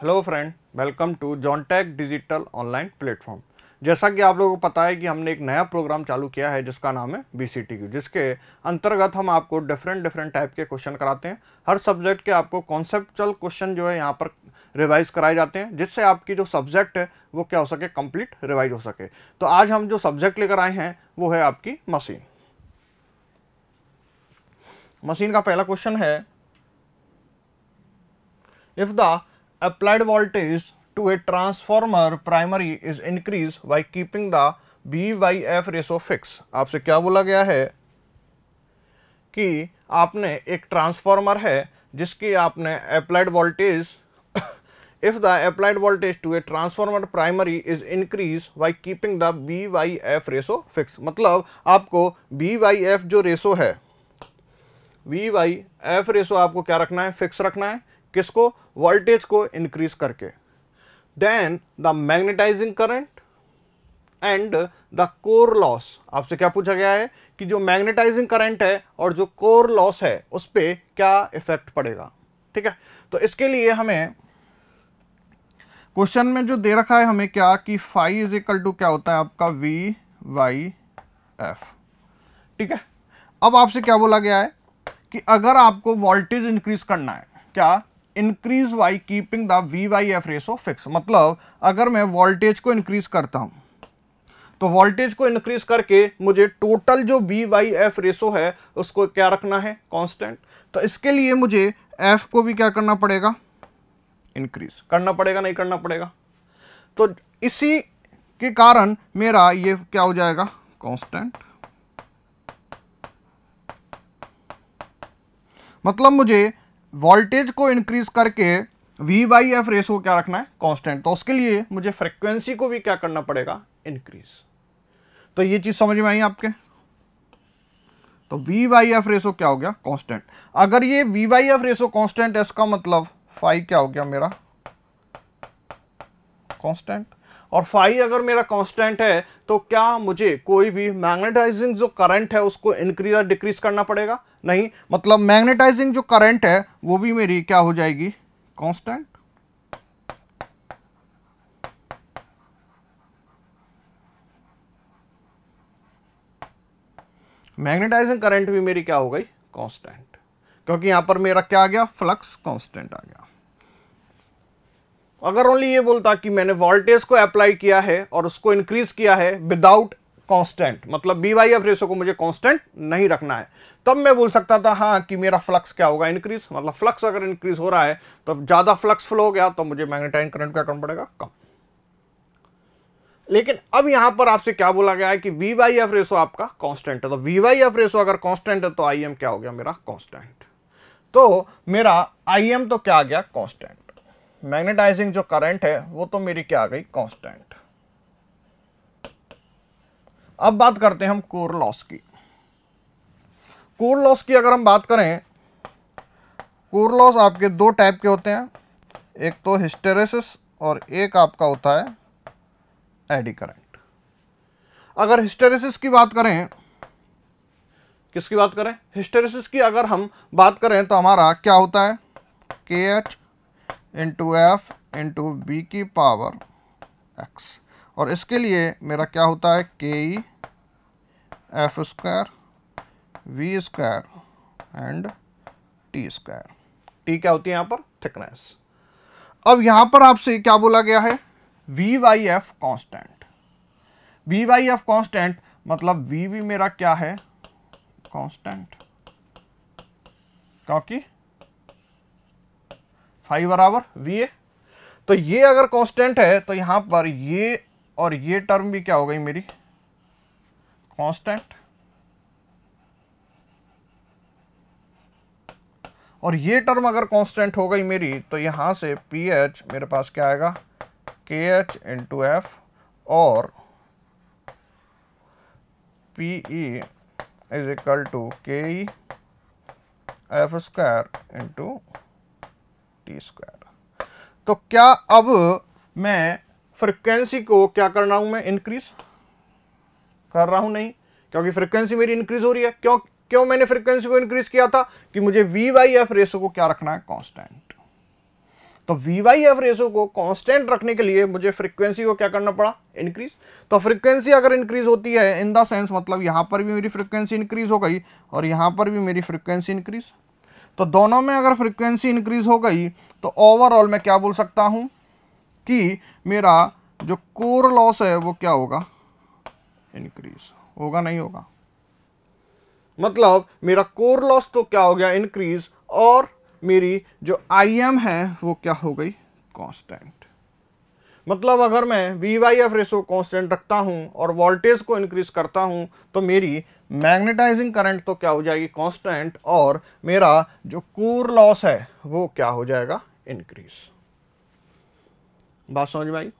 Hello friend welcome to Jontech digital online platform जैसा कि आप लोगों को पता है कि हमने एक नया प्रोग्राम चालू किया है जिसका नाम है बी जिसके अंतर्गत हम आपको डिफरेंट डिफरेंट टाइप के क्वेश्चन कराते हैं हर सब्जेक्ट के आपको कॉन्सेप्चुअल क्वेश्चन जो है यहाँ पर रिवाइज कराए जाते हैं जिससे आपकी जो सब्जेक्ट है वो क्या हो सके कंप्लीट रिवाइज हो सके तो आज हम जो सब्जेक्ट लेकर आए हैं वो है आपकी मशीन मशीन का पहला क्वेश्चन है if the applied voltage to a transformer primary is increased by keeping the V by F ratio fix आपसे क्या बोला गया है कि आपने एक ट्रांसफार्मर है जिसकी आपने applied voltage if the applied voltage to a transformer primary is increase by keeping the V by F ratio fix मतलब आपको बी वाई एफ जो रेसो है वी वाई एफ रेसो आपको क्या रखना है फिक्स रखना है किसको वोल्टेज को इंक्रीज करके then the magnetising current and the core loss आपसे क्या पूछा गया है कि जो मैग्नेटाइजिंग करंट है और जो कोर लॉस है उस पर क्या इफेक्ट पड़ेगा ठीक है तो इसके लिए हमें क्वेश्चन में जो दे रखा है हमें क्या कि फाइव इज इक्वल टू क्या होता है आपका वी वाई एफ ठीक है अब आपसे क्या बोला गया है कि अगर आपको वोल्टेज इंक्रीज करना है क्या increase by keeping the V by F ratio fix मतलब अगर मैं वोल्टेज को इंक्रीज करता हूँ तो वोल्टेज को इंक्रीज करके मुझे टोटल जो वी वाई एफ रेसो है उसको क्या रखना है कांस्टेंट तो इसके लिए मुझे एफ को भी क्या करना पड़ेगा इंक्रीज करना पड़ेगा नहीं करना पड़ेगा तो इसी के कारण मेरा ये क्या हो जाएगा कांस्टेंट मतलब मुझे वोल्टेज को इंक्रीज करके वी बाई एफ रेशो क्या रखना है कांस्टेंट तो उसके लिए मुझे फ्रीक्वेंसी को भी क्या करना पड़ेगा इंक्रीज तो ये चीज़ समझ में आई आपके तो वी बाई एफ रेशो क्या हो गया कांस्टेंट अगर ये V by F ratio constant है इसका मतलब फाइव क्या हो गया मेरा कांस्टेंट और फाई अगर मेरा कांस्टेंट है तो क्या मुझे कोई भी मैग्नेटाइजिंग जो करंट है उसको इंक्रीज या डिक्रीज करना पड़ेगा नहीं मतलब मैग्नेटाइजिंग जो करंट है वो भी मेरी क्या हो जाएगी कांस्टेंट मैग्नेटाइजिंग करंट भी मेरी क्या हो गई कांस्टेंट क्योंकि यहां पर मेरा क्या आ गया फ्लक्स कांस्टेंट आ गया अगर ओनली ये बोलता कि मैंने वोल्टेज को अप्लाई किया है और उसको इंक्रीज किया है विदाउट कांस्टेंट मतलब बी वाई एफ रेशो को मुझे कांस्टेंट नहीं रखना है तब मैं बोल सकता था हाँ कि मेरा फ्लक्स क्या होगा इंक्रीज मतलब फ्लक्स अगर इंक्रीज हो रहा है तो ज़्यादा फ्लक्स फ्लो हो गया तो मुझे मैग्नेटाइन करंट क्या करना पड़ेगा कम लेकिन अब यहां पर आपसे क्या बोला गया है कि वी वाई एफ रेशो आपका कॉन्स्टेंट है तो वी वाई एफ रेशो अगर कॉन्स्टेंट है तो आई एम क्या हो गया मेरा कॉन्स्टेंट तो मेरा आई एम तो क्या आ गया कॉन्स्टेंट मैग्नेटाइजिंग जो करंट है वो तो मेरी क्या आ गई कांस्टेंट अब बात करते हैं हम कोर लॉस की कोर लॉस की अगर हम बात करें कोर लॉस आपके दो टाइप के होते हैं एक तो हिस्टेरेसिस और एक आपका होता है एडी करंट अगर हिस्टेरेसिस की बात करें किसकी बात करें हिस्टेरेसिस की अगर हम बात करें तो हमारा क्या होता है K H into F into B की पावर एक्स और इसके लिए मेरा क्या होता है K E F square V square and T square T क्या होती है यहाँ पर थिकनेस अब यहाँ पर आपसे क्या बोला गया है V by F constant V by F constant मतलब वी भी मेरा क्या है कॉन्स्टेंट क्योंकि फाइव बराबर वी ए तो ये अगर कांस्टेंट है तो यहां पर ये और ये टर्म भी क्या हो गई मेरी कांस्टेंट और ये टर्म अगर कांस्टेंट हो गई मेरी तो यहां से पी एच मेरे पास क्या आएगा के एच इंटू एफ और P E is equal to K E F square into T square तो क्या अब मैं फ्रिक्वेंसी को क्या कर रहा हूं मैं इंक्रीज कर रहा हूं नहीं क्योंकि फ्रिक्वेंसी मेरी इंक्रीज हो रही है क्यों क्यों मैंने फ्रिक्वेंसी को इंक्रीज किया था कि मुझे वी वाई एफ रेशो को क्या रखना है कांस्टेंट तो वी वाई एफ रेसो को कांस्टेंट रखने के लिए मुझे फ्रिक्वेंसी को क्या करना पड़ा इंक्रीज तो फ्रिक्वेंसी अगर इंक्रीज होती है इन द सेंस मतलब यहां पर भी मेरी फ्रिक्वेंसी इंक्रीज हो गई और यहां पर भी मेरी फ्रिक्वेंसी इंक्रीज तो दोनों में अगर फ्रिक्वेंसी इंक्रीज हो गई तो ओवरऑल मैं क्या बोल सकता हूँ कि मेरा जो कोर लॉस है वो क्या होगा इंक्रीज होगा नहीं होगा मतलब मेरा कोर लॉस तो क्या हो गया इंक्रीज और मेरी जो आई एम है वो क्या हो गई कांस्टेंट मतलब अगर मैं V by F ratio constant रखता हूँ और वोल्टेज को इंक्रीज करता हूँ तो मेरी मैग्नेटाइजिंग करंट तो क्या हो जाएगी कॉन्स्टेंट और मेरा जो कोर लॉस है वो क्या हो जाएगा इंक्रीज बात समझ में आई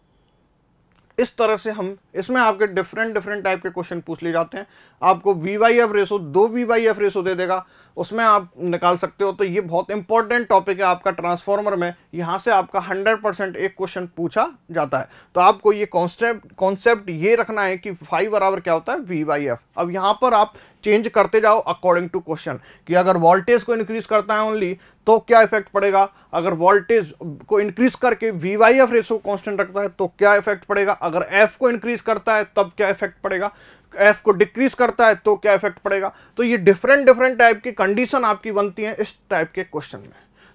इस तरह से हम इसमें आपके डिफरेंट डिफरेंट टाइप के क्वेश्चन पूछ ले जाते हैं आपको वी वाई एफ रेसो दो वी वाई एफ रेसो दे देगा उसमें आप निकाल सकते हो तो ये बहुत इंपॉर्टेंट टॉपिक है आपका ट्रांसफॉर्मर में यहाँ से आपका 100 परसेंट एक क्वेश्चन पूछा जाता है तो आपको ये कॉन्सेप्ट कॉन्सेप्ट ये रखना है कि फाइव बराबर क्या होता है वी बाई एफ अब यहाँ पर आप चेंज करते जाओ अकॉर्डिंग टू क्वेश्चन कि अगर वोल्टेज को इंक्रीज करता है ओनली तो क्या इफेक्ट पड़ेगा अगर वोल्टेज को इंक्रीज करके V by F ratio constant रखता है तो क्या इफेक्ट पड़ेगा अगर एफ को इंक्रीज करता है तब क्या इफेक्ट पड़ेगा एफ को डिक्रीज करता है तो क्या इफेक्ट पड़ेगा तो ये डिफरेंट डिफरेंट टाइप की कंडीशन आपकी बनती है इस टाइप के क्वेश्चन में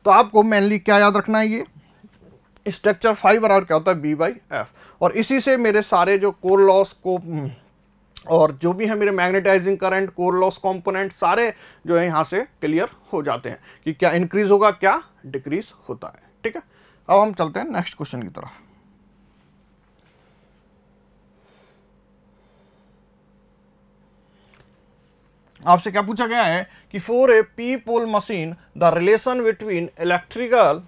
तो आपको मेनली क्या याद रखना है ये स्ट्रक्चर फाइव और क्या होता है बी बाई एफ और इसी से मेरे सारे जो कोर लॉस को हम्म, और जो भी है मेरे magnetising current core loss component सारे जो है यहाँ से क्लियर हो जाते हैं कि क्या इंक्रीज होगा क्या डिक्रीज होता है ठीक है अब हम चलते हैं नेक्स्ट क्वेश्चन की तरफ आपसे क्या पूछा गया है कि for a P pole machine the relation between electrical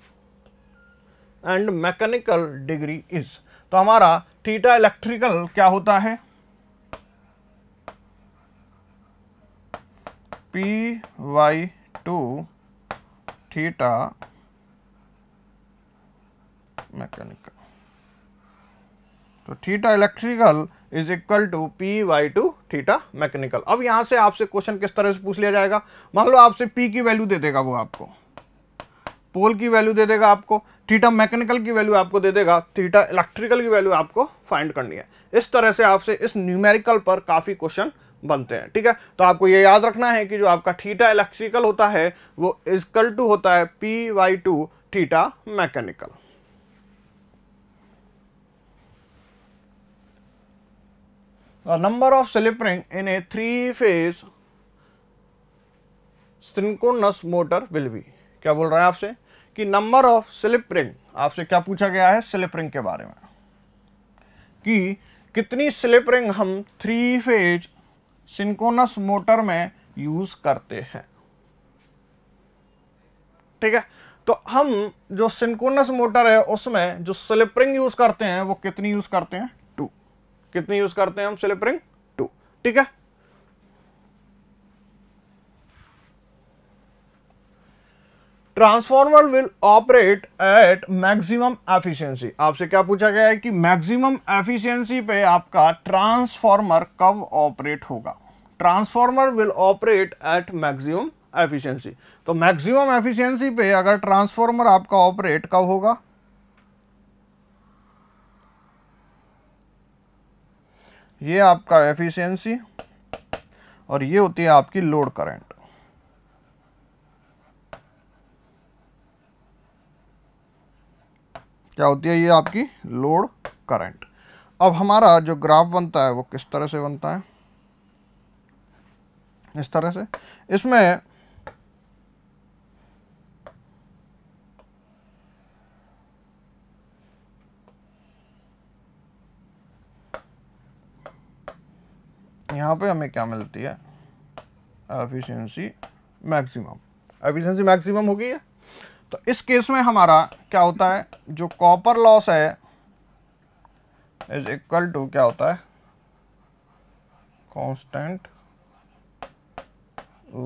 and mechanical degree is तो हमारा थीटा इलेक्ट्रिकल क्या होता है P by two theta mechanical तो theta electrical is equal to P by two theta mechanical अब यहां से आपसे क्वेश्चन किस तरह से पूछ लिया जाएगा मान लो आपसे पी की वैल्यू दे देगा वो आपको पोल की वैल्यू दे देगा आपको थीटा मैकेनिकल की वैल्यू आपको दे देगा थीटा इलेक्ट्रिकल की वैल्यू आपको फाइंड करनी है इस तरह से आपसे इस न्यूमेरिकल पर काफ़ी क्वेश्चन बनते हैं ठीक है तो आपको ये याद रखना है कि जो आपका थीटा इलेक्ट्रिकल होता है वो इजकल टू होता है P by two theta mechanical The number of slip ring in a three-phase synchronous motor will be क्या बोल रहा है आपसे कि नंबर ऑफ स्लिप रिंग आपसे क्या पूछा गया है slip ring के बारे में कि कितनी slip ring हम थ्री फेज सिंकोनस मोटर में यूज करते हैं ठीक है तो हम जो सिंकोनस मोटर है उसमें जो स्लिप रिंग यूज करते हैं वो कितनी यूज करते हैं कितनी यूज करते हैं हम स्लिप रिंग टू ठीक है transformer will operate at maximum efficiency आपसे क्या पूछा गया है कि मैक्सिमम एफिशिएंसी पे आपका ट्रांसफॉर्मर कब ऑपरेट होगा transformer will operate at maximum efficiency तो मैक्सिमम एफिशिएंसी पे अगर ट्रांसफॉर्मर आपका ऑपरेट कब होगा ये आपका एफिशिएंसी और ये होती है आपकी लोड करंट क्या होती है ये आपकी लोड करंट अब हमारा जो ग्राफ बनता है वो किस तरह से बनता है इस तरह से इसमें यहाँ पे हमें क्या मिलती है एफिशिएंसी मैक्सिमम एफिशिएंसी मैक्सिमम हो गई है तो इस केस में हमारा क्या होता है जो कॉपर लॉस है इज इक्वल टू क्या होता है कांस्टेंट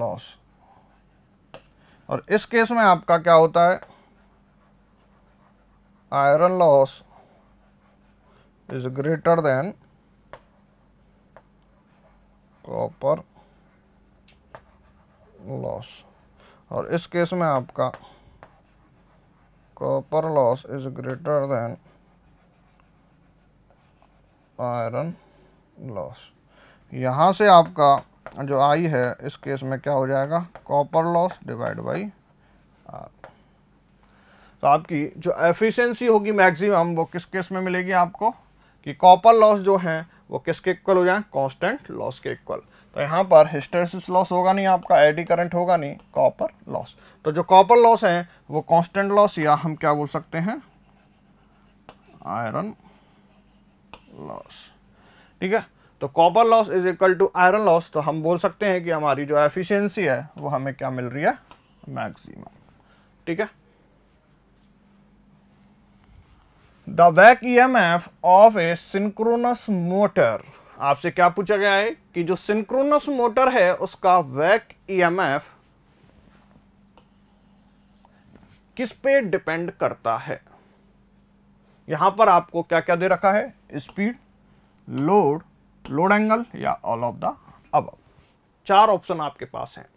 लॉस और इस केस में आपका क्या होता है iron loss is greater than copper loss और इस केस में आपका copper loss is greater than iron loss यहाँ से आपका जो आई है इस केस में क्या हो जाएगा copper loss divide by R तो आपकी जो एफिशिएंसी होगी मैक्सिमम वो किस केस में मिलेगी आपको कि कॉपर लॉस जो है वो किसके इक्वल हो जाए कांस्टेंट लॉस के इक्वल तो यहाँ पर हिस्टेरिसिस लॉस होगा नहीं आपका एडी करंट होगा नहीं कॉपर लॉस तो जो कॉपर लॉस है वो कांस्टेंट लॉस या हम क्या बोल सकते हैं आयरन लॉस ठीक है तो copper loss is equal to iron loss तो हम बोल सकते हैं कि हमारी जो एफिशिएंसी है वो हमें क्या मिल रही है मैक्सिमम ठीक है the M F of a synchronous motor आपसे क्या पूछा गया है कि जो सिंक्रोनस मोटर है उसका वैक ई एम एफ किस पे डिपेंड करता है यहां पर आपको क्या क्या दे रखा है स्पीड लोड लोड एंगल या ऑल ऑफ द अब चार ऑप्शन आपके पास हैं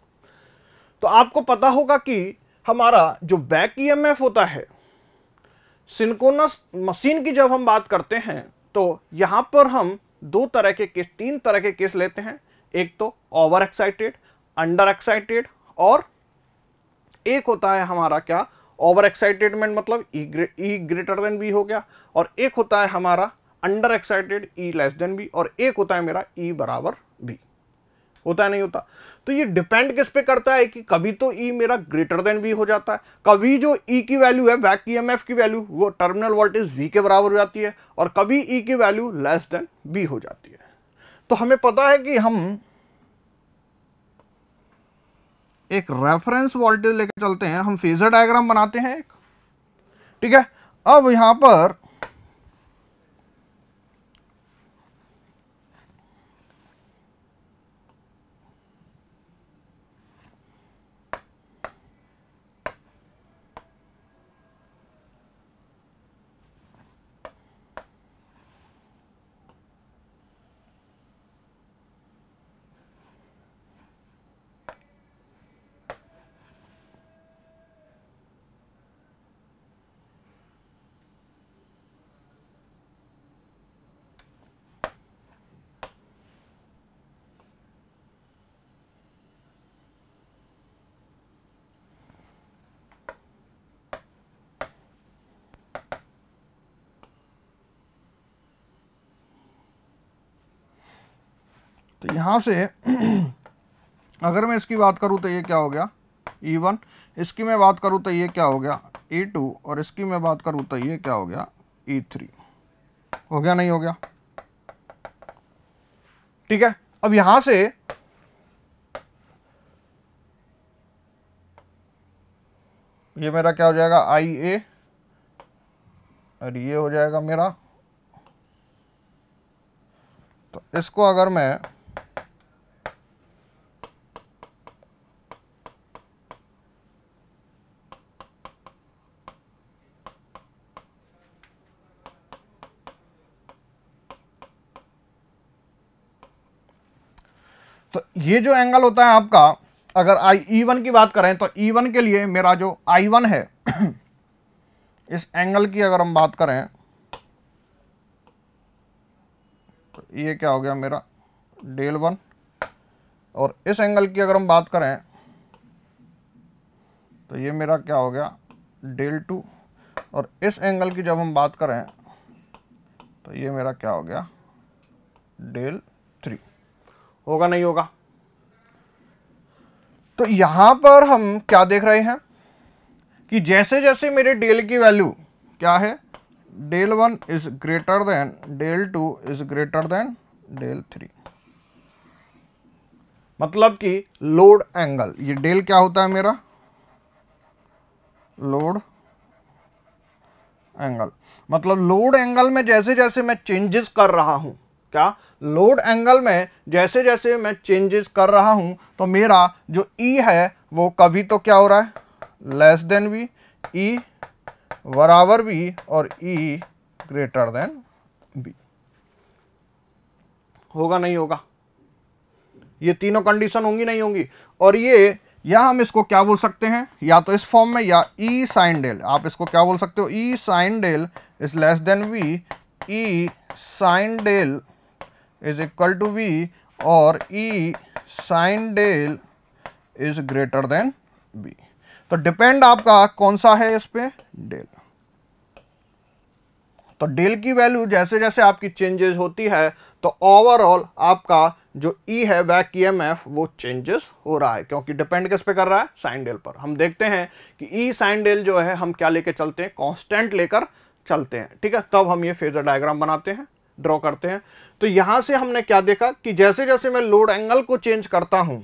तो आपको पता होगा कि हमारा जो बैक ईएमएफ होता है सिंकोनस मशीन की जब हम बात करते हैं तो यहाँ पर हम दो तरह के केस तीन तरह के केस लेते हैं एक तो ओवर एक्साइटेड अंडर एक्साइटेड और एक होता है हमारा क्या ओवर एक्साइटेडमेंट मतलब ई ग्रेटर देन बी हो गया और एक होता है हमारा under excited E less than B और एक होता है मेरा ई e बराबर बी होता है नहीं होता तो ये डिपेंड किस पे करता है कि कभी तो ई e मेरा ग्रेटर देन वी हो जाता है कभी जो ई e की वैल्यू है बैक ई e की वैल्यू वो टर्मिनल वोल्टेज वी के बराबर हो जाती है और कभी ई e की वैल्यू लेस देन बी हो जाती है तो हमें पता है कि हम एक रेफरेंस वोल्टेज लेकर चलते हैं हम फेजर डायग्राम बनाते हैं एक ठीक है अब यहां पर तो यहाँ से अगर मैं इसकी बात करूँ तो ये क्या हो गया ई e वन इसकी मैं बात करूँ तो ये क्या हो गया ई e टू और इसकी मैं बात करूँ तो ये क्या हो गया ई e थ्री हो गया नहीं हो गया ठीक है अब यहाँ से ये मेरा क्या हो जाएगा आई ए और ये हो जाएगा मेरा तो इसको अगर मैं ये जो एंगल होता है आपका अगर आई ई वन की बात करें तो ई e वन के लिए मेरा जो आई वन है इस एंगल की अगर हम बात करें तो ये क्या हो गया मेरा डेल वन और इस एंगल की अगर हम बात करें तो ये मेरा क्या हो गया डेल टू और इस एंगल की जब हम बात करें तो ये मेरा क्या हो गया डेल थ्री होगा नहीं होगा तो यहां पर हम क्या देख रहे हैं कि जैसे जैसे मेरे डेल की वैल्यू क्या है del one is greater than del two is greater than del three मतलब कि लोड एंगल ये डेल क्या होता है मेरा लोड एंगल मतलब लोड एंगल में जैसे जैसे मैं चेंजेस कर रहा हूं क्या लोड एंगल में जैसे जैसे मैं चेंजेस कर रहा हूँ तो मेरा जो ई e है वो कभी तो क्या हो रहा है लेस देन वी ई बराबर वी और ई ग्रेटर देन बी होगा नहीं होगा ये तीनों कंडीशन होंगी नहीं होंगी और ये या हम इसको क्या बोल सकते हैं या तो इस फॉर्म में या ई साइन डेल आप इसको क्या बोल सकते हो E sine del is less than V E sine del is equal to V और E sine del is greater than B तो डिपेंड आपका कौन सा है इस पे डेल तो डेल की वैल्यू जैसे जैसे आपकी चेंजेस होती है तो ओवरऑल आपका जो ई e है वैक ई एम एफ वो चेंजेस हो रहा है क्योंकि डिपेंड किस पे कर रहा है साइन डेल पर हम देखते हैं कि ई साइन डेल जो है हम क्या लेके चलते हैं कांस्टेंट लेकर चलते हैं ठीक है तब हम ये फेजर डायग्राम बनाते हैं ड्रॉ करते हैं तो यहां से हमने क्या देखा कि जैसे जैसे मैं लोड एंगल को चेंज करता हूं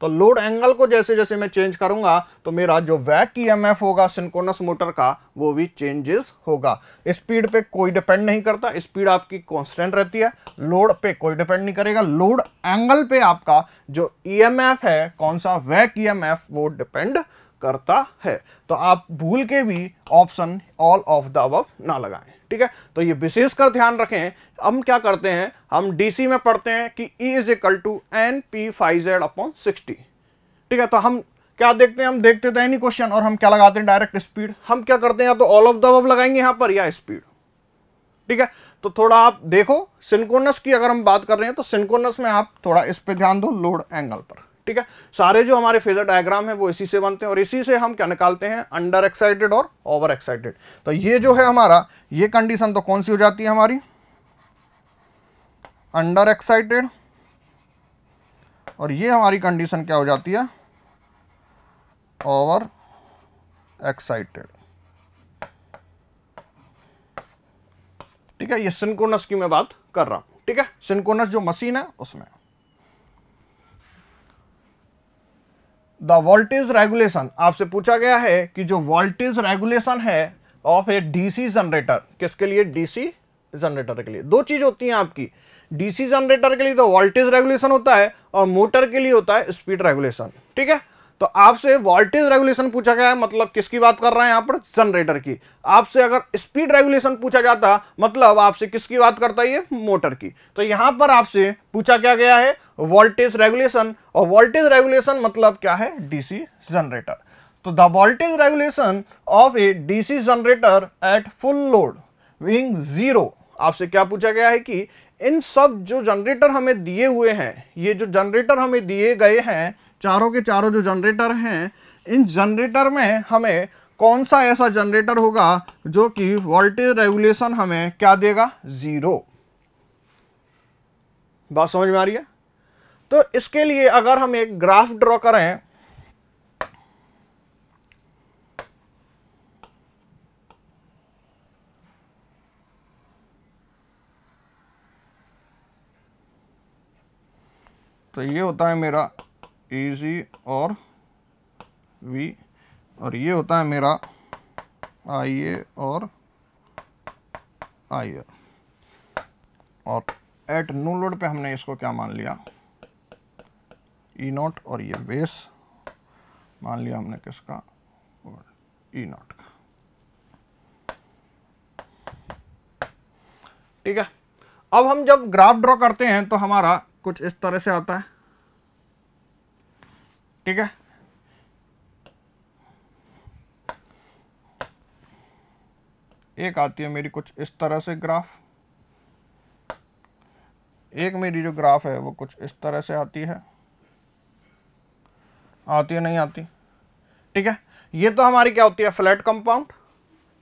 तो लोड एंगल को जैसे जैसे मैं चेंज करूंगा तो मेरा जो वैक ईएमएफ होगा सिंकोनस मोटर का वो भी चेंजेस होगा स्पीड पे कोई डिपेंड नहीं करता स्पीड आपकी कांस्टेंट रहती है लोड पे कोई डिपेंड नहीं करेगा लोड एंगल पे आपका जो ईएमएफ है कौन सा वैक ईएमएफ वो डिपेंड करता है तो आप भूल के भी ऑप्शन ऑल ऑफ द अब ना लगाएं ठीक है तो ये विशेषकर ध्यान रखें हम क्या करते हैं हम डीसी में पढ़ते हैं कि E is equal to N P five Z upon sixty ठीक है तो हम क्या देखते हैं हम देखते थे एनी क्वेश्चन और हम क्या लगाते हैं डायरेक्ट स्पीड हम क्या करते हैं या तो ऑल ऑफ द अब लगाएंगे यहां पर या स्पीड ठीक है तो थोड़ा आप देखो सिंकोनस की अगर हम बात कर रहे हैं तो सिंकोनस में आप थोड़ा इस पर ध्यान दो लोड एंगल पर ठीक है सारे जो हमारे फेजर डायग्राम है वो इसी से बनते हैं और इसी से हम क्या निकालते हैं अंडर एक्साइटेड और ओवर एक्साइटेड तो ये जो है हमारा ये कंडीशन तो कौन सी हो जाती है हमारी अंडर एक्साइटेड और ये हमारी कंडीशन क्या हो जाती है ओवर एक्साइटेड ठीक है ये सिंकोनस की मैं बात कर रहा हूं ठीक है सिंकोनस जो मशीन है उसमें द वोल्टेज रेगुलेशन आपसे पूछा गया है कि जो वोल्टेज रेगुलेशन है ऑफ ए डीसी जनरेटर किसके लिए डीसी जनरेटर के लिए दो चीज होती हैं आपकी डीसी जनरेटर के लिए तो वोल्टेज रेगुलेशन होता है और मोटर के लिए होता है स्पीड रेगुलेशन ठीक है तो आपसे वोल्टेज रेगुलेशन पूछा गया है मतलब किसकी बात कर रहे हैं यहाँ पर जनरेटर की आपसे अगर स्पीड रेगुलेशन पूछा जाता मतलब आपसे किसकी बात करता है ये मोटर की तो यहाँ पर आपसे पूछा क्या गया है वोल्टेज रेगुलेशन और वोल्टेज रेगुलेशन मतलब क्या है डीसी जनरेटर तो the voltage regulation of a DC generator at full load being zero आपसे क्या पूछा गया है कि इन सब जो जनरेटर हमें दिए हुए हैं ये जो जनरेटर हमें दिए गए हैं चारों के चारों जो जनरेटर हैं इन जनरेटर में हमें कौन सा ऐसा जनरेटर होगा जो कि वोल्टेज रेगुलेशन हमें क्या देगा ज़ीरो बात समझ में आ रही है तो इसके लिए अगर हम एक ग्राफ ड्रॉ करें तो ये होता है मेरा ए जी और वी और ये होता है मेरा आई ए और आई ए और एट नो लोड पे हमने इसको क्या मान लिया ई e नॉट और ये बेस मान लिया हमने किसका ई नॉट e का ठीक है अब हम जब ग्राफ ड्रॉ करते हैं तो हमारा कुछ इस तरह से आता है ठीक है एक आती है मेरी कुछ इस तरह से ग्राफ एक मेरी जो ग्राफ है वो कुछ इस तरह से आती है आती है नहीं आती ठीक है ये तो हमारी क्या होती है फ्लैट कंपाउंड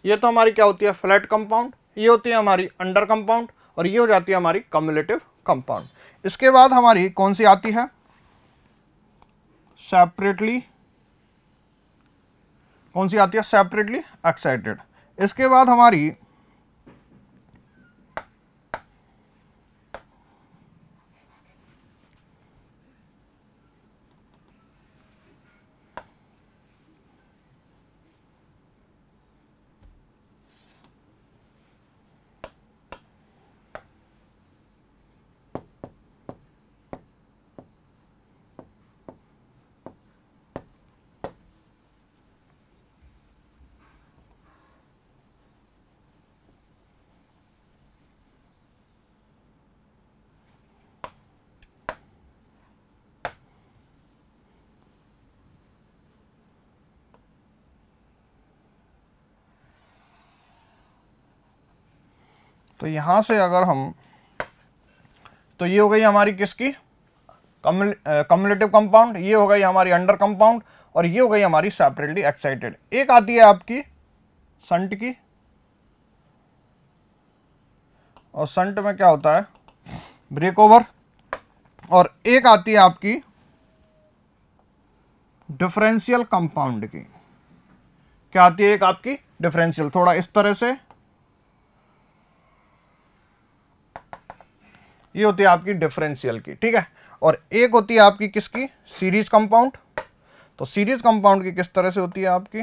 ये तो हमारी क्या होती है फ्लैट कंपाउंड ये होती है हमारी अंडर कंपाउंड और ये हो जाती है हमारी कम्युलेटिव कंपाउंड इसके बाद हमारी कौन सी आती है सेपरेटली कौन सी आती है सेपरेटली एक्साइटेड इसके बाद हमारी तो यहाँ से अगर हम तो ये हो गई हमारी किसकी कम्युलेटिव कंपाउंड ये हो गई हमारी अंडर कंपाउंड और ये हो गई हमारी सेपरेटली एक्साइटेड एक आती है आपकी संट की और संट में क्या होता है ब्रेक ओवर और एक आती है आपकी डिफरेंशियल कंपाउंड की क्या आती है एक आपकी डिफरेंशियल थोड़ा इस तरह से ये होती है आपकी डिफरेंशियल की ठीक है और एक होती है आपकी किसकी सीरीज कंपाउंड तो सीरीज कंपाउंड की किस तरह से होती है आपकी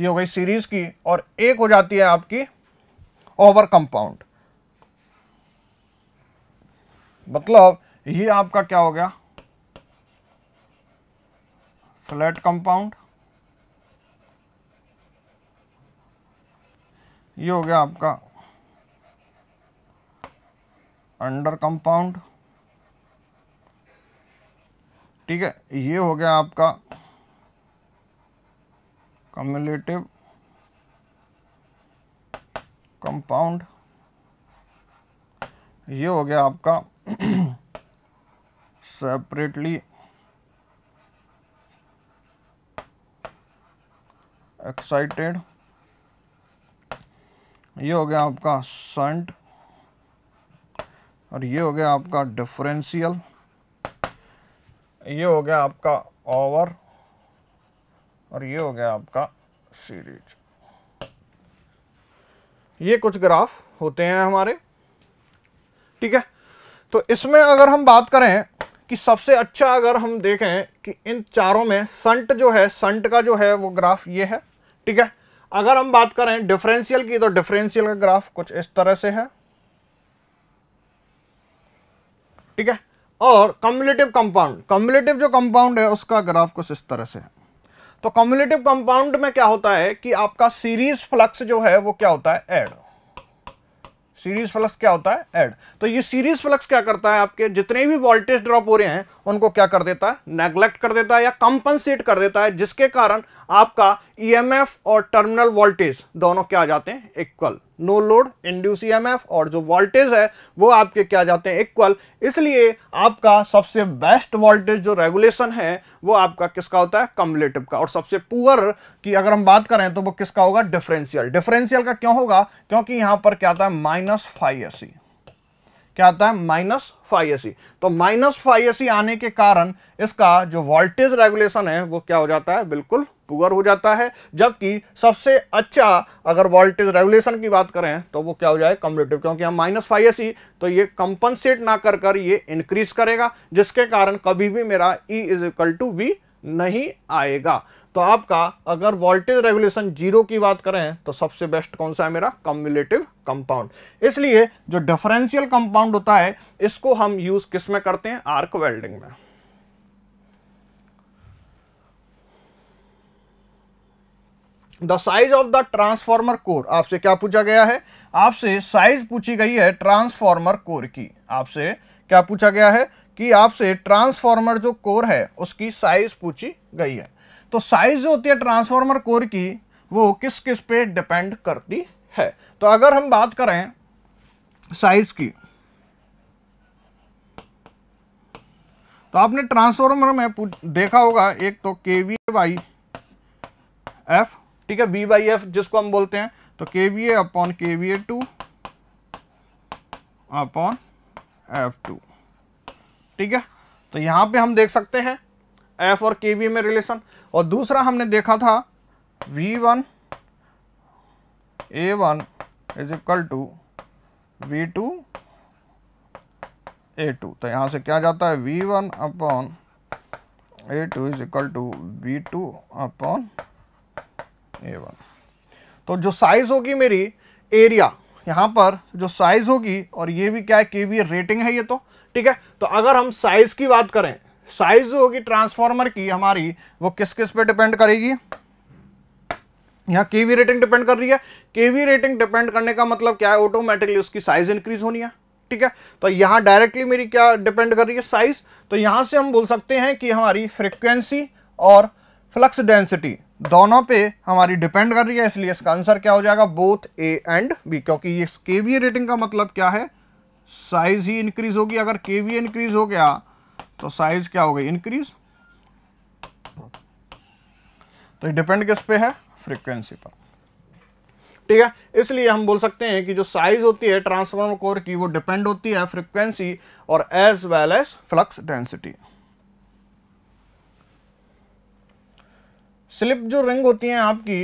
ये हो गई सीरीज की और एक हो जाती है आपकी ओवर कंपाउंड मतलब ये आपका क्या हो गया फ्लैट कंपाउंड ये हो गया आपका अंडर कंपाउंड ठीक है ये हो गया आपका कम्युलेटिव कंपाउंड ये हो गया आपका सेपरेटली एक्साइटेड ये हो गया आपका संट और ये हो गया आपका डिफरेंशियल ये हो गया आपका ओवर और ये हो गया आपका सीरीज ये कुछ ग्राफ होते हैं हमारे ठीक है तो इसमें अगर हम बात करें कि सबसे अच्छा अगर हम देखें कि इन चारों में संट जो है संट का जो है वो ग्राफ ये है ठीक है अगर हम बात करें डिफरेंशियल की तो डिफरेंशियल का ग्राफ कुछ इस तरह से है ठीक है और कम्युलेटिव कंपाउंड कम्युलेटिव जो कंपाउंड है उसका ग्राफ कुछ इस तरह से है तो कम्युलेटिव कंपाउंड में क्या होता है कि आपका सीरीज फ्लक्स जो है वो क्या होता है एड सीरीज फ्लक्स क्या होता है एड तो ये सीरीज फ्लक्स क्या करता है आपके जितने भी वोल्टेज ड्रॉप हो रहे हैं उनको क्या कर देता है नेग्लेक्ट कर देता है या कंपनसेट कर देता है जिसके कारण आपका ईएमएफ e और टर्मिनल वोल्टेज दोनों क्या आ जाते हैं equal no load induced EMF और जो वोल्टेज है वो आपके क्या जाते हैं इक्वल इसलिए आपका सबसे बेस्ट वोल्टेज जो रेगुलेशन है वो आपका किसका होता है कम्युलेटिव का और सबसे पुअर की अगर हम बात करें तो वो किसका होगा डिफरेंशियल डिफरेंशियल का क्यों होगा क्योंकि यहां पर क्या आता है माइनस फाइव एसी क्या आता है माइनस फाइव एसी तो माइनस फाइव सी आने के कारण इसका जो वोल्टेज रेगुलेशन है वो क्या हो जाता है बिल्कुल पुअर हो जाता है जबकि सबसे अच्छा अगर वोल्टेज रेगुलेशन की बात करें तो वो क्या हो जाए कम्पटेटिव क्योंकि हम माइनस फाइव एस तो ये कंपनसेट ना कर कर ये इंक्रीज करेगा जिसके कारण कभी भी मेरा E is equal to V नहीं आएगा तो आपका अगर वोल्टेज रेगुलेशन जीरो की बात करें तो सबसे बेस्ट कौन सा है मेरा कम्युलेटिव कंपाउंड इसलिए जो डिफरेंशियल कंपाउंड होता है इसको हम यूज़ किस में करते हैं आर्क वेल्डिंग में the size of the transformer core आपसे क्या पूछा गया है आपसे साइज पूछी गई है ट्रांसफॉर्मर कोर की आपसे क्या पूछा गया है कि आपसे ट्रांसफॉर्मर जो कोर है उसकी साइज पूछी गई है तो साइज जो होती है ट्रांसफॉर्मर कोर की वो किस किस पे डिपेंड करती है तो अगर हम बात करें साइज की तो आपने ट्रांसफॉर्मर में देखा होगा एक तो के वी वाई एफ ठीक है बी बाई एफ जिसको हम बोलते हैं तो K V A upon K V A two upon F two ठीक है तो यहां पे हम देख सकते हैं एफ और के वी में रिलेशन और दूसरा हमने देखा था V one A one is equal to V two A two तो यहां से क्या जाता है V one upon A two is equal to V two upon ये वन तो जो साइज होगी मेरी एरिया यहाँ पर जो साइज होगी और ये भी क्या है के वी रेटिंग है ये तो ठीक है तो अगर हम साइज की बात करें साइज जो होगी ट्रांसफार्मर की हमारी वो किस किस पे डिपेंड करेगी यहाँ के वी रेटिंग डिपेंड कर रही है के वी रेटिंग डिपेंड करने का मतलब क्या है ऑटोमेटिकली उसकी साइज इंक्रीज होनी है ठीक है तो यहाँ डायरेक्टली मेरी क्या डिपेंड कर रही है साइज तो यहां से हम बोल सकते हैं कि हमारी फ्रिक्वेंसी और फ्लक्स डेंसिटी दोनों पे हमारी डिपेंड कर रही है इसलिए इसका आंसर क्या हो जाएगा बोथ ए एंड बी क्योंकि ये केवीए रेटिंग का मतलब क्या है साइज ही इंक्रीज होगी अगर केवीए इंक्रीज हो गया तो साइज क्या हो गई इंक्रीज तो डिपेंड किस पे है फ्रीक्वेंसी पर ठीक है इसलिए हम बोल सकते हैं कि जो साइज होती है ट्रांसफॉर्मर कोर की वो डिपेंड होती है फ्रीक्वेंसी और as well as flux density slip जो रिंग होती हैं आपकी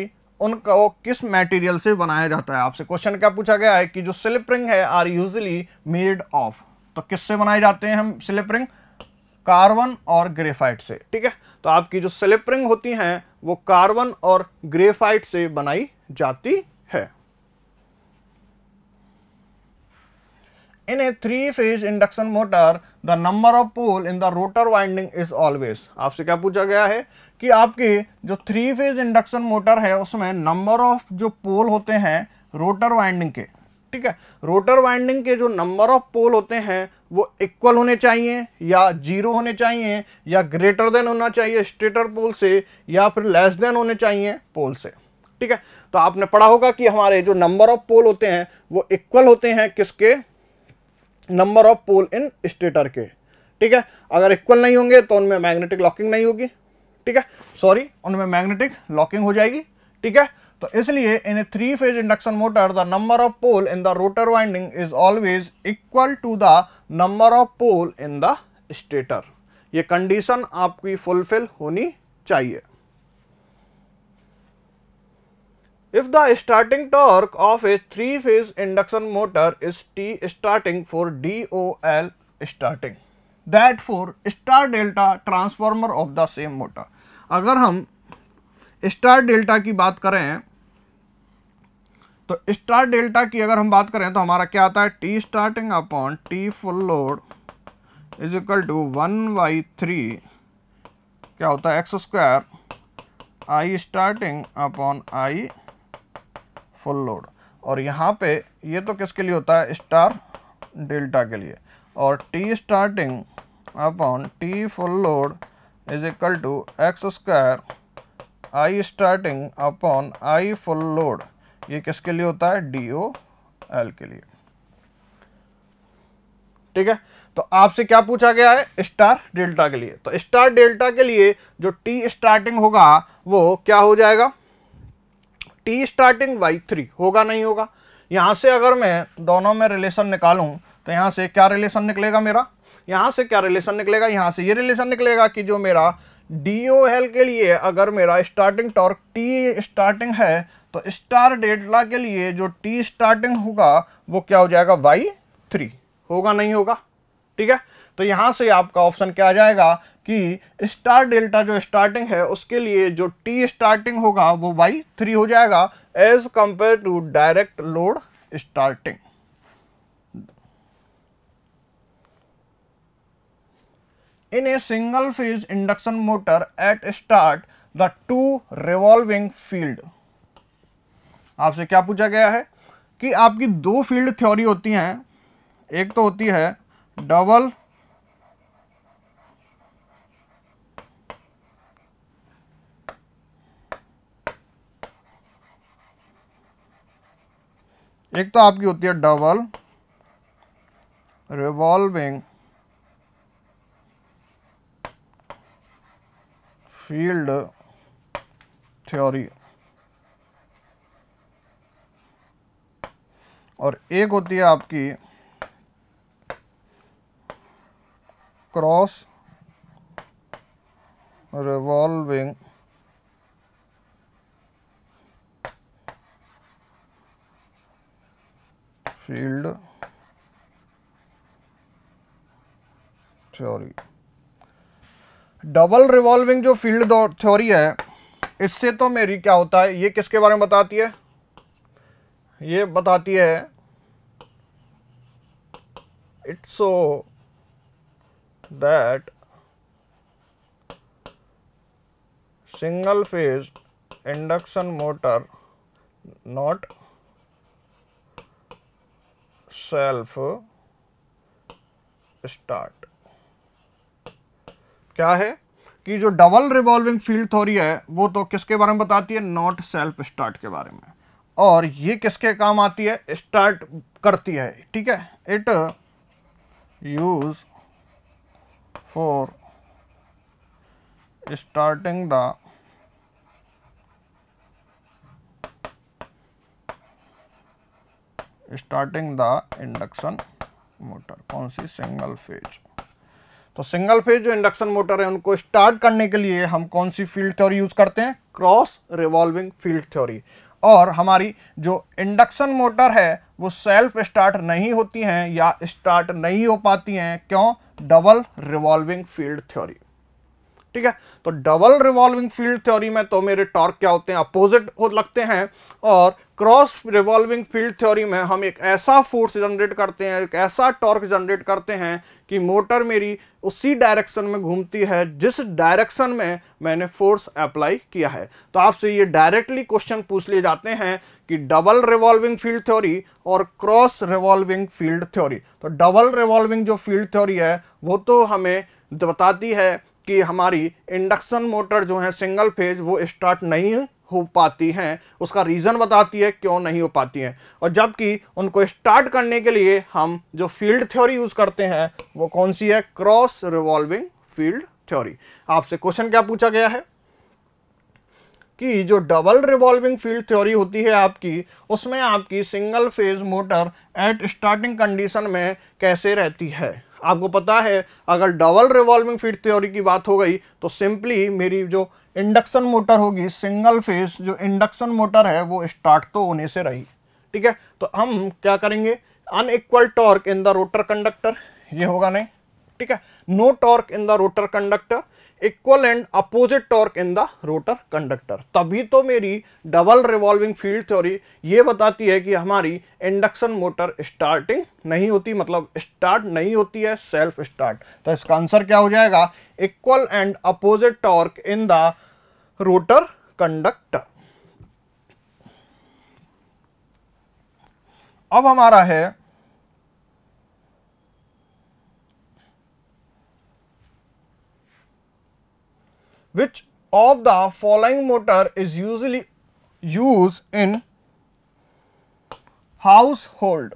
उनका वो किस मटेरियल से बनाया जाता है आपसे क्वेश्चन क्या पूछा गया है कि जो स्लिप रिंग है आर यूजली मेड ऑफ तो किससे बनाए जाते हैं हम स्लिप रिंग कार्बन और ग्रेफाइट से ठीक है तो आपकी जो स्लिप रिंग होती हैं वो कार्बन और ग्रेफाइट से बनाई जाती है In a three-phase induction motor, the number of pole in the rotor winding is always. आपसे क्या पूछा गया है कि आपके जो थ्री फेज इंडक्शन मोटर है उसमें नंबर ऑफ जो पोल होते हैं रोटर वाइंडिंग के ठीक है रोटर वाइंडिंग के जो नंबर ऑफ पोल होते हैं वो इक्वल होने चाहिए या जीरो होने चाहिए या ग्रेटर देन होना चाहिए स्टेटर पोल से या फिर लेस देन होने चाहिए पोल से ठीक है तो आपने पढ़ा होगा कि हमारे जो नंबर ऑफ पोल होते हैं वो इक्वल होते हैं किसके number of pole in stator के ठीक है अगर इक्वल नहीं होंगे तो उनमें मैग्नेटिक लॉकिंग नहीं होगी ठीक है सॉरी उनमें मैग्नेटिक लॉकिंग हो जाएगी ठीक है तो इसलिए in a three phase induction motor the number of pole in the rotor winding is always equal to the number of pole in the stator ये कंडीशन आपकी फुलफिल होनी चाहिए If the starting torque of a three-phase induction motor is T starting for DOL starting, that for star delta transformer of the same motor. अगर हम star delta की बात करें तो स्टार डेल्टा की अगर हम बात करें तो हमारा क्या आता है T starting upon T full load is equal to one by three क्या होता है X square I starting upon I full load और यहाँ पे ये तो किसके लिए होता है स्टार डेल्टा के लिए और T starting upon T full load is equal to X square I starting upon I full load ये किसके लिए होता है डी ओ एल के लिए ठीक है तो आपसे क्या पूछा गया है स्टार डेल्टा के लिए तो स्टार डेल्टा के लिए जो टी स्टार्टिंग होगा वो क्या हो जाएगा टी स्टार्टिंग वाई थ्री होगा नहीं होगा यहाँ से अगर मैं दोनों में रिलेशन निकालूँ तो यहाँ से क्या रिलेशन निकलेगा मेरा यहाँ से क्या रिलेशन निकलेगा यहाँ से ये रिलेशन निकलेगा कि जो मेरा डी ओ एल के लिए अगर मेरा स्टार्टिंग टॉर्क टी स्टार्टिंग है तो स्टार डेटला के लिए जो टी स्टार्टिंग होगा वो क्या हो जाएगा वाई थ्री होगा नहीं होगा ठीक है तो यहाँ से आपका ऑप्शन क्या आ जाएगा कि स्टार डेल्टा जो स्टार्टिंग है उसके लिए जो टी स्टार्टिंग होगा वो बाई थ्री हो जाएगा as compare to direct load starting in a single phase induction motor at start the two revolving field आपसे क्या पूछा गया है कि आपकी दो फील्ड थ्योरी होती हैं एक तो होती है डबल एक तो आपकी होती है डबल रिवॉल्विंग फील्ड थ्योरी और एक होती है आपकी cross revolving field theory double revolving जो फील्ड थ्योरी है इससे तो मेरी क्या होता है ये किसके बारे में बताती है ये बताती है it's so that single phase induction motor not self start क्या है कि जो डबल रिवॉल्विंग फील्ड थ्योरी है वो तो किसके बारे में बताती है नॉट सेल्फ स्टार्ट के बारे में और ये किसके काम आती है स्टार्ट करती है ठीक है it use for starting the starting the induction motor कौन सी सिंगल फेज तो सिंगल फेज जो इंडक्शन मोटर है उनको स्टार्ट करने के लिए हम कौन सी फील्ड थ्योरी यूज करते हैं क्रॉस रिवॉल्विंग फील्ड थ्योरी और हमारी जो इंडक्शन मोटर है वो सेल्फ स्टार्ट नहीं होती हैं या स्टार्ट नहीं हो पाती हैं क्यों डबल रिवॉल्विंग फील्ड थ्योरी ठीक है तो डबल रिवॉल्विंग फील्ड थ्योरी में तो मेरे टॉर्क क्या होते हैं अपोजिट हो लगते हैं और क्रॉस रिवॉल्विंग फील्ड थ्योरी में हम एक ऐसा फोर्स जनरेट करते हैं एक ऐसा टॉर्क जनरेट करते हैं कि मोटर मेरी उसी डायरेक्शन में घूमती है जिस डायरेक्शन में मैंने फोर्स अप्लाई किया है तो आपसे ये डायरेक्टली क्वेश्चन पूछ लिए जाते हैं कि डबल रिवॉल्विंग फील्ड थ्योरी और क्रॉस रिवॉल्विंग फील्ड थ्योरी तो डबल रिवॉल्विंग जो फील्ड थ्योरी है वो तो हमें बताती है कि हमारी इंडक्शन मोटर जो है सिंगल फेज वो स्टार्ट नहीं हो पाती हैं उसका रीज़न बताती है क्यों नहीं हो पाती हैं और जबकि उनको स्टार्ट करने के लिए हम जो फील्ड थ्योरी यूज़ करते हैं वो कौन सी है क्रॉस रिवॉल्विंग फील्ड थ्योरी आपसे क्वेश्चन क्या पूछा गया है कि जो डबल रिवॉल्विंग फील्ड थ्योरी होती है आपकी उसमें आपकी single phase motor at starting condition में कैसे रहती है आपको पता है अगर डबल रिवॉल्विंग फील्ड थ्योरी की बात हो गई तो सिंपली मेरी जो इंडक्शन मोटर होगी सिंगल फेज जो इंडक्शन मोटर है वो स्टार्ट तो होने से रही ठीक है तो हम क्या करेंगे unequal torque in the rotor conductor ये होगा नहीं ठीक है no torque in the rotor conductor equal and opposite torque in the rotor conductor तभी तो मेरी डबल रिवॉल्विंग फील्ड थ्योरी ये बताती है कि हमारी इंडक्शन मोटर स्टार्टिंग नहीं होती मतलब स्टार्ट नहीं होती है सेल्फ स्टार्ट तो इसका आंसर क्या हो जाएगा equal and opposite torque in the rotor conductor अब हमारा है which of the following motor is usually used in household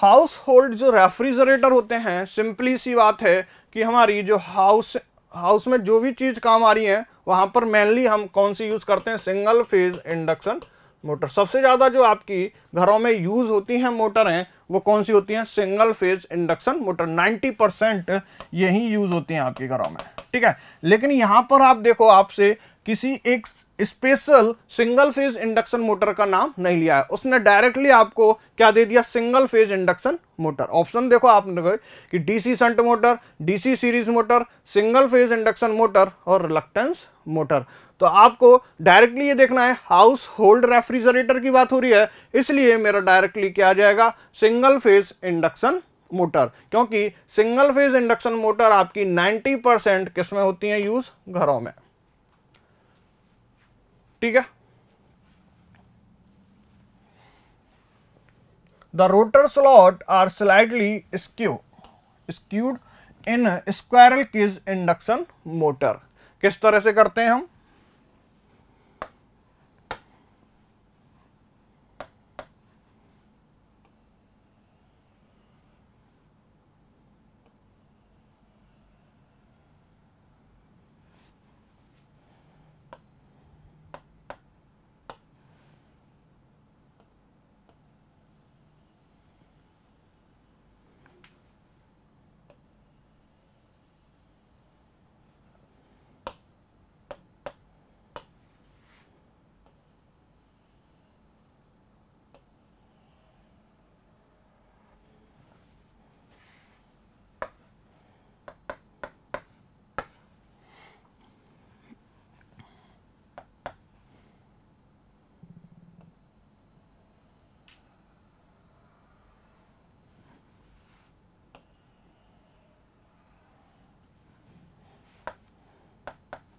household जो रेफ्रिजरेटर होते हैं सिंपली सी बात है कि हमारी जो हाउस हाउस में जो भी चीज़ काम आ रही है वहाँ पर मेनली हम कौन सी यूज़ करते हैं सिंगल फेज इंडक्शन मोटर सबसे ज़्यादा जो आपकी घरों में यूज़ होती हैं मोटर हैं वो कौन सी होती हैं single phase induction motor 90 percent यही यूज़ होती हैं आपके घरों में ठीक है लेकिन यहाँ पर आप देखो आपसे किसी एक special single phase induction motor का नाम नहीं लिया है उसने डायरेक्टली आपको क्या दे दिया single phase induction motor option देखो आपने गए कि DC shunt motor DC series motor single phase induction motor और रिलक्टेंस मोटर तो आपको डायरेक्टली ये देखना है हाउस होल्ड रेफ्रिजरेटर की बात हो रही है इसलिए मेरा डायरेक्टली क्या आ जाएगा सिंगल फेज इंडक्शन मोटर क्योंकि सिंगल फेज इंडक्शन मोटर आपकी 90 परसेंट किस में होती है यूज़ घरों में ठीक है the rotor slot are slightly skew skewed in squirrel cage induction motor किस तरह से करते हैं हम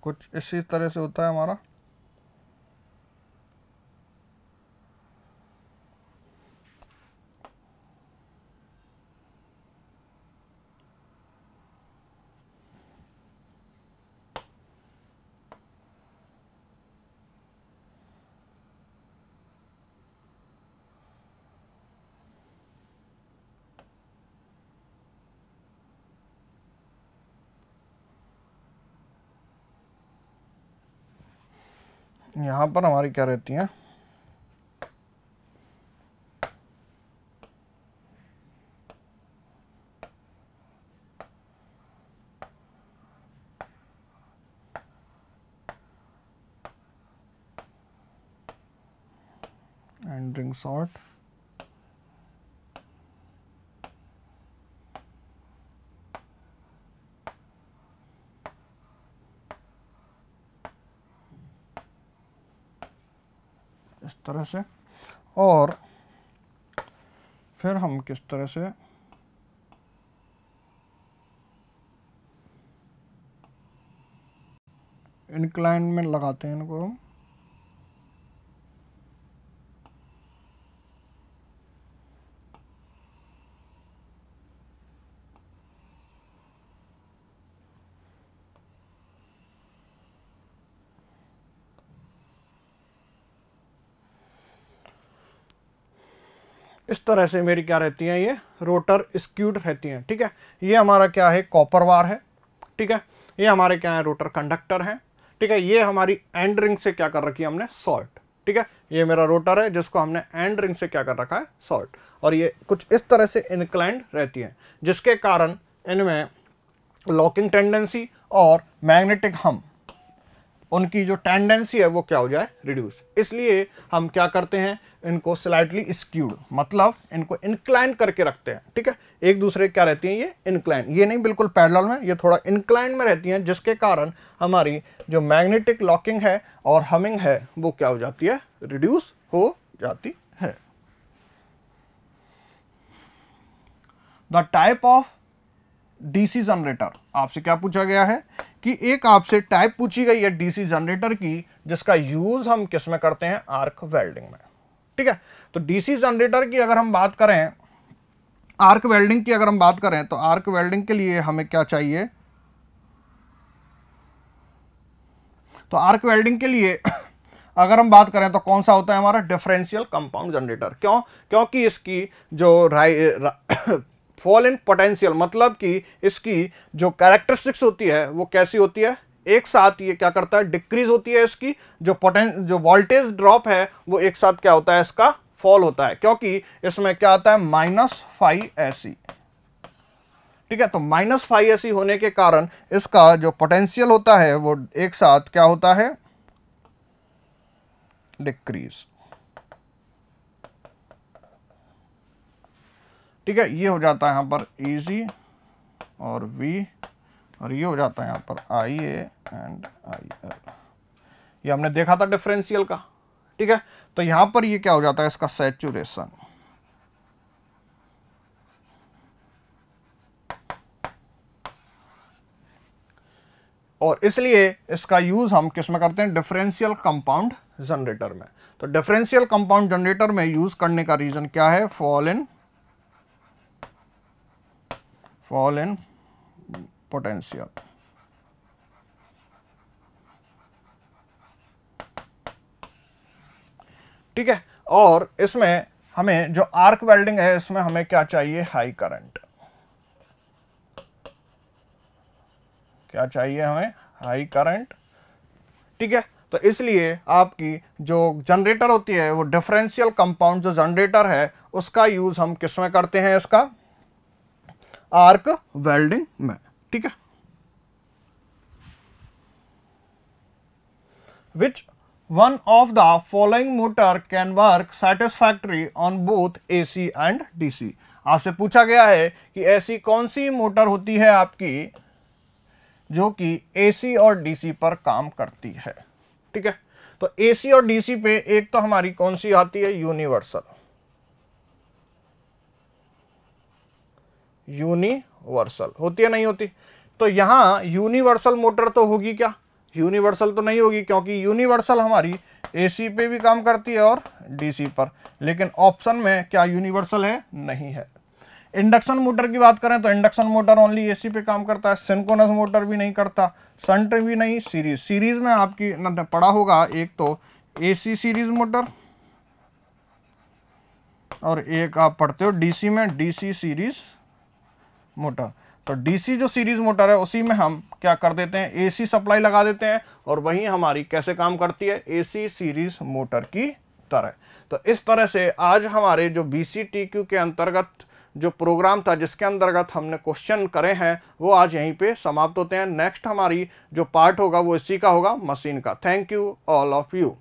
कुछ इसी तरह से होता है हमारा यहाँ पर हमारी क्या रहती हैं एंड ड्रिंक सॉल्ट तरह से और फिर हम किस तरह से इंक्लाइन में लगाते हैं इनको हम इस तरह से मेरी क्या रहती हैं ये रोटर स्क्यूड रहती हैं ठीक है ये हमारा क्या है कॉपर वार है ठीक है ये हमारे क्या है रोटर कंडक्टर हैं ठीक है ये हमारी एंड रिंग से क्या कर रखी है हमने सॉल्ट ठीक है ये मेरा रोटर है जिसको हमने एंड रिंग से क्या कर रखा है सॉल्ट और ये कुछ इस तरह से इनक्लाइंड रहती है जिसके कारण इनमें लॉकिंग टेंडेंसी और मैग्नेटिक हम हम्म उनकी जो टेंडेंसी है वो क्या हो जाए रिड्यूस इसलिए हम क्या करते हैं इनको स्लाइटली स्क्यूड मतलब इनको इंक्लाइन करके रखते हैं ठीक है एक दूसरे क्या रहती हैं ये इंक्लाइन ये नहीं बिल्कुल पैरल में ये थोड़ा इंक्लाइन में रहती हैं जिसके कारण हमारी जो मैग्नेटिक लॉकिंग है और हमिंग है वो क्या हो जाती है रिड्यूस हो जाती है the type of DC generator आपसे क्या पूछा गया है कि एक आपसे टाइप पूछी गई है डीसी जनरेटर की जिसका यूज हम किस में करते हैं आर्क वेल्डिंग में ठीक है तो डीसी जनरेटर की अगर हम बात करें आर्क वेल्डिंग की अगर हम बात करें तो आर्क वेल्डिंग के लिए हमें क्या चाहिए तो आर्क वेल्डिंग के लिए अगर हम बात करें तो कौन सा होता है हमारा डिफरेंशियल कंपाउंड जनरेटर क्यों क्योंकि इसकी जो राइ फॉल इन पोटेंशियल मतलब कि इसकी जो कैरेक्टरिस्टिक्स होती है वो कैसी होती है एक साथ ये क्या करता है डिक्रीज होती है इसकी जो पोटें जो वोल्टेज ड्रॉप है वो एक साथ क्या होता है इसका फॉल होता है क्योंकि इसमें क्या आता है माइनस फाइव एसी ठीक है तो माइनस फाइव एसी होने के कारण इसका जो पोटेंशियल होता है वो एक साथ क्या होता है डिक्रीज ठीक है ये हो जाता है यहाँ पर ई और वी और ये हो जाता है यहाँ पर आई ए एंड आई एल ये हमने देखा था डिफरेंशियल का ठीक है तो यहाँ पर ये क्या हो जाता है इसका सेचुरेशन और इसलिए इसका यूज हम किस में करते हैं डिफरेंशियल कंपाउंड जनरेटर में तो डिफरेंशियल कंपाउंड जनरेटर में यूज करने का रीजन क्या है fall in fall in potential. ठीक है और इसमें हमें जो आर्क वेल्डिंग है इसमें हमें क्या चाहिए हाई करंट क्या चाहिए हमें हाई करंट ठीक है तो इसलिए आपकी जो जनरेटर होती है वो डिफरेंशियल कंपाउंड जो जनरेटर है उसका यूज़ हम किस में करते हैं इसका आर्क वेल्डिंग में ठीक है which one of the following motor can work satisfactory on both AC and DC आपसे पूछा गया है कि ऐसी कौन सी मोटर होती है आपकी जो कि एसी और डीसी पर काम करती है ठीक है तो एसी और डीसी पे एक तो हमारी कौन सी आती है यूनिवर्सल यूनिवर्सल होती है नहीं होती तो यहाँ यूनिवर्सल मोटर तो होगी क्या यूनिवर्सल तो नहीं होगी क्योंकि यूनिवर्सल हमारी एसी पे भी काम करती है और डीसी पर लेकिन ऑप्शन में क्या यूनिवर्सल है नहीं है इंडक्शन मोटर की बात करें तो इंडक्शन मोटर ओनली एसी पे काम करता है सिंकोनस मोटर भी नहीं करता सेंटर भी नहीं सीरीज सीरीज में आपकी पढ़ा पड़ा होगा एक तो एसी सीरीज मोटर और एक आप पढ़ते हो डीसी में डीसी सीरीज मोटर तो डीसी जो सीरीज मोटर है उसी में हम क्या कर देते हैं एसी सप्लाई लगा देते हैं और वहीं हमारी कैसे काम करती है एसी सीरीज मोटर की तरह तो इस तरह से आज हमारे जो बी के अंतर्गत जो प्रोग्राम था जिसके अंतर्गत हमने क्वेश्चन करे हैं वो आज यहीं पे समाप्त होते हैं नेक्स्ट हमारी जो पार्ट होगा वो इसी का होगा मशीन का thank you all of you